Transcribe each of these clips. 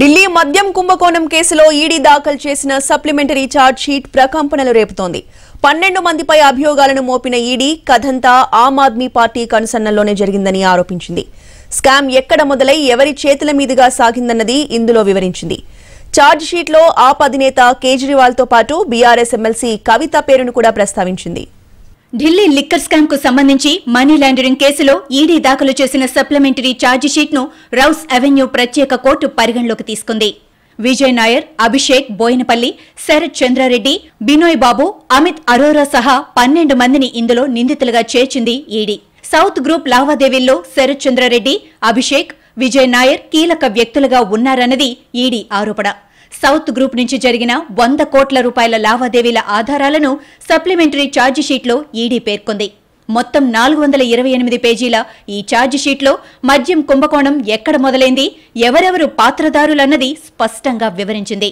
ఢిల్లీ మద్యం కుంభకోణం కేసులో ఈడీ దాఖలు చేసిన సప్లిమెంటరీ ఛార్జ్ షీట్ ప్రకంపనలు రేపుతోంది పన్నెండు మందిపై అభియోగాలను మోపిన ఈడీ కథంతా ఆమ్ ఆద్మీ పార్టీ కనుసన్నల్లోనే జరిగిందని ఆరోపించింది స్కామ్ ఎక్కడ మొదలై ఎవరి చేతుల మీదుగా సాగిందన్నది ఇందులో వివరించింది ఛార్జ్ షీట్లో ఆప్ అధినేత కేజ్రీవాల్తో పాటు బీఆర్ఎస్ ఎమ్మెల్సీ కవిత పేరును కూడా ప్రస్తావించింది ఢిల్లీ లిక్కర్ స్కామ్ కు సంబంధించి మనీ లాండరింగ్ కేసులో ఈడీ దాఖలు చేసిన సప్లిమెంటరీ ఛార్జిషీట్ ను రౌస్ అవెన్యూ ప్రత్యేక కోర్టు పరిగణలోకి తీసుకుంది విజయ్ నాయర్ అభిషేక్ బోయినపల్లి శరత్ చంద్రారెడ్డి బినోయ్ బాబు అమిత్ అరోరా సహా పన్నెండు మందిని ఇందులో నిందితులుగా చేర్చింది ఈడీ సౌత్ గ్రూప్ లావాదేవీల్లో శరత్ చంద్రారెడ్డి అభిషేక్ విజయ్ నాయర్ కీలక వ్యక్తులుగా ఉన్నారన్నది ఈడీ ఆరోపణ సౌత్ గ్రూప్ నుంచి జరిగిన వంద కోట్ల రూపాయల లావాదేవీల ఆధారాలను సప్లిమెంటరీ ఛార్జిషీట్లో ఈడీ పేర్కొంది మొత్తం నాలుగు వందల ఇరవై ఎనిమిది పేజీల ఈ ఛార్జిషీట్లో మద్యం కుంభకోణం ఎక్కడ మొదలైంది ఎవరెవరు పాత్రదారులన్నది స్పష్టంగా వివరించింది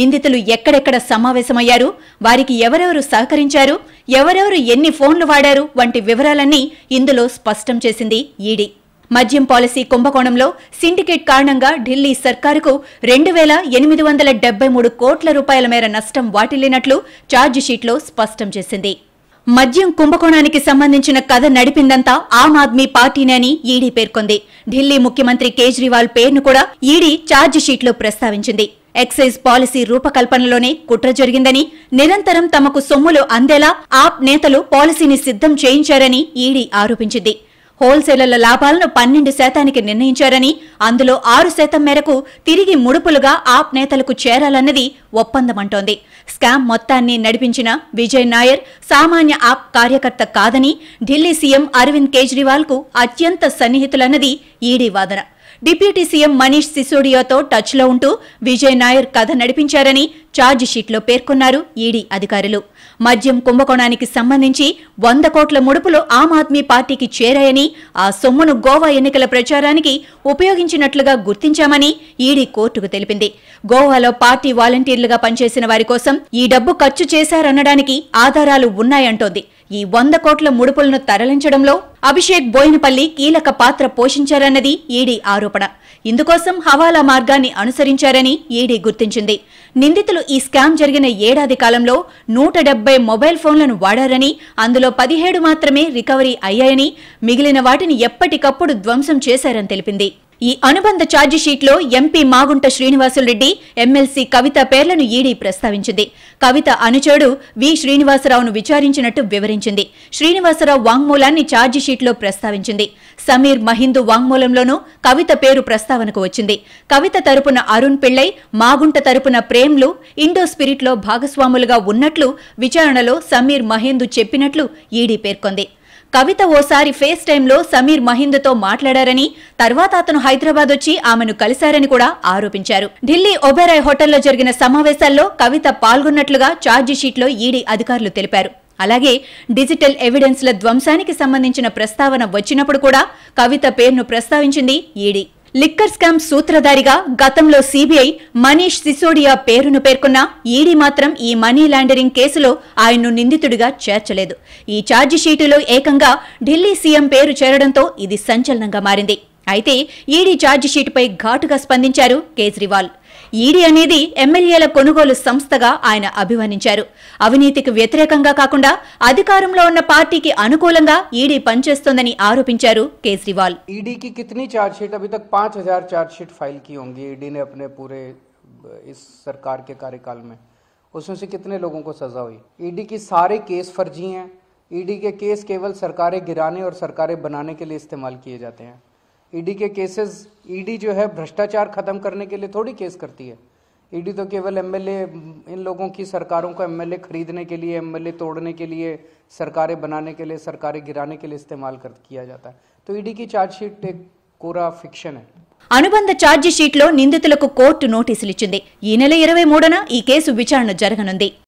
నిందితులు ఎక్కడెక్కడ సమావేశమయ్యారు వారికి ఎవరెవరు సహకరించారు ఎవరెవరు ఎన్ని ఫోన్లు వాడారు వంటి వివరాలన్నీ ఇందులో స్పష్టం చేసింది ఈడీ మద్యం పాలసీ కుంభకోణంలో సిండికేట్ కారణంగా ఢిల్లీ సర్కారుకు రెండు వేల ఎనిమిది వందల డెబ్బై మూడు కోట్ల రూపాయల మేర నష్టం వాటిల్లినట్లు ఛార్జిషీట్లో స్పష్టం చేసింది మద్యం కుంభకోణానికి సంబంధించిన కథ నడిపిందంతా ఆమ్ ఆద్మీ పార్టీనే అని ఈడీ పేర్కొంది ఢిల్లీ ముఖ్యమంత్రి కేజ్రీవాల్ పేరును కూడా ఈడీ ఛార్జిషీట్లో ప్రస్తావించింది ఎక్సైజ్ పాలసీ రూపకల్పనలోనే కుట్ర జరిగిందని నిరంతరం తమకు సొమ్ములు అందేలా ఆప్ నేతలు పాలసీని సిద్ధం చేయించారని ఈడీ ఆరోపించింది హోల్సేలర్ల లాభాలను పన్నెండు శాతానికి నిర్ణయించారని అందులో ఆరు శాతం మేరకు తిరిగి ముడుపులుగా ఆప్ నేతలకు చేరాలన్నది ఒప్పందమంటోంది స్కామ్ మొత్తాన్ని నడిపించిన విజయ్ నాయర్ సామాన్య ఆప్ కార్యకర్త కాదని ఢిల్లీ సీఎం అరవింద్ కేజ్రీవాల్ కు అత్యంత సన్నిహితులన్నది ఈడీ వాదన డిప్యూటీ సీఎం మనీష్ సిసోడియాతో టచ్లో ఉంటూ విజయ్ నాయర్ కథ నడిపించారని ఛార్జ్ పేర్కొన్నారు ఈడీ అధికారులు మద్యం కుంభకోణానికి సంబంధించి వంద కోట్ల ముడుపులు ఆమ్ ఆద్మీ పార్టీకి చేరాయని ఆ సొమ్మును గోవా ఎన్నికల ప్రచారానికి ఉపయోగించినట్లుగా గుర్తించామని ఈడీ కోర్టుకు తెలిపింది గోవాలో పార్టీ వాలంటీర్లుగా పనిచేసిన వారి కోసం ఈ డబ్బు ఖర్చు చేశారనడానికి ఆధారాలు ఉన్నాయంటోంది ఈ వంద కోట్ల ముడుపులను తరలించడంలో అభిషేక్ బోయినపల్లి కీలక పాత్ర పోషించారన్నది ఈడీ ఆరోపణ ఇందుకోసం హవాలా మార్గాన్ని అనుసరించారని ఈడీ గుర్తించింది నిందితులు ఈ స్కామ్ జరిగిన ఏడాది కాలంలో నూట డెబ్బై మొబైల్ ఫోన్లను వాడారని అందులో పదిహేడు మాత్రమే రికవరీ అయ్యాయని మిగిలిన వాటిని ఎప్పటికప్పుడు ధ్వంసం చేశారని తెలిపింది ఈ అనుబంధ ఛార్జిషీట్లో ఎంపీ మాగుంట శ్రీనివాసులరెడ్డి ఎమ్మెల్సీ కవిత పేర్లను ఈడీ ప్రస్తావించింది కవిత అనుచరుడు వి శ్రీనివాసరావును విచారించినట్టు వివరించింది శ్రీనివాసరావు వాంగ్మూలాన్ని ఛార్జిషీట్లో ప్రస్తావించింది సమీర్ మహిందు వాంగ్మూలంలోనూ కవిత పేరు ప్రస్తావనకు వచ్చింది కవిత తరపున అరుణ్ పిళ్ళై మాగుంట తరపున ప్రేమ్లు ఇండో స్పిరిట్లో భాగస్వాములుగా ఉన్నట్లు విచారణలో సమీర్ మహేందు చెప్పినట్లు ఈడీ పేర్కొంది కవిత ఓసారి ఫేస్ టైంలో సమీర్ మహింద్తో మాట్లాడారని తర్వాత అతను హైదరాబాద్ వచ్చి ఆమెను కలిశారని కూడా ఆరోపించారు ఢిల్లీ ఒబెరాయ్ హోటల్లో జరిగిన సమావేశాల్లో కవిత పాల్గొన్నట్లుగా ఛార్జిషీట్లో ఈడీ అధికారులు తెలిపారు అలాగే డిజిటల్ ఎవిడెన్స్ల ధ్వంసానికి సంబంధించిన ప్రస్తావన వచ్చినప్పుడు కూడా కవిత పేరును ప్రస్తావించింది ఈడీ లిక్కర్ స్కామ్ సూత్రధారిగా గతంలో సీబీఐ మనీష్ సిసోడియా పేరును పేర్కొన్న ఈడీ మాత్రం ఈ మనీ లాండరింగ్ కేసులో ఆయన్ను నిందితుడిగా చేర్చలేదు ఈ ఛార్జిషీటులో ఏకంగా ఢిల్లీ సీఎం పేరు చేరడంతో ఇది సంచలనంగా మారింది अच्छे संस्था आयन अभिमन अवनीति पूरे के कार्यकाल में उसमें से कितने लोगों को सजा हुई ईडी गिराने और सरकारें बनाने के लिए इस्तेमाल किए जाते हैं ईडी के केसेस ईडी जो है भ्रष्टाचार खत्म करने के लिए थोड़ी केस करती है ईडी तो केवल एमएलए इन लोगों की सरकारों को एमएलए खरीदने के लिए एमएलए तोड़ने के लिए सरकारें बनाने के लिए सरकारें गिराने के लिए इस्तेमाल कर किया जाता है तो ईडी की चार्जशीट एक कोरा फिक्शन है అనుబంధ ఛార్జీషీట్లో నిందితులకు కోర్టు నోటీసులిచ్చింది ఈ నెల ఇరవై మూడున ఈ కేసు విచారణ జరగనుంది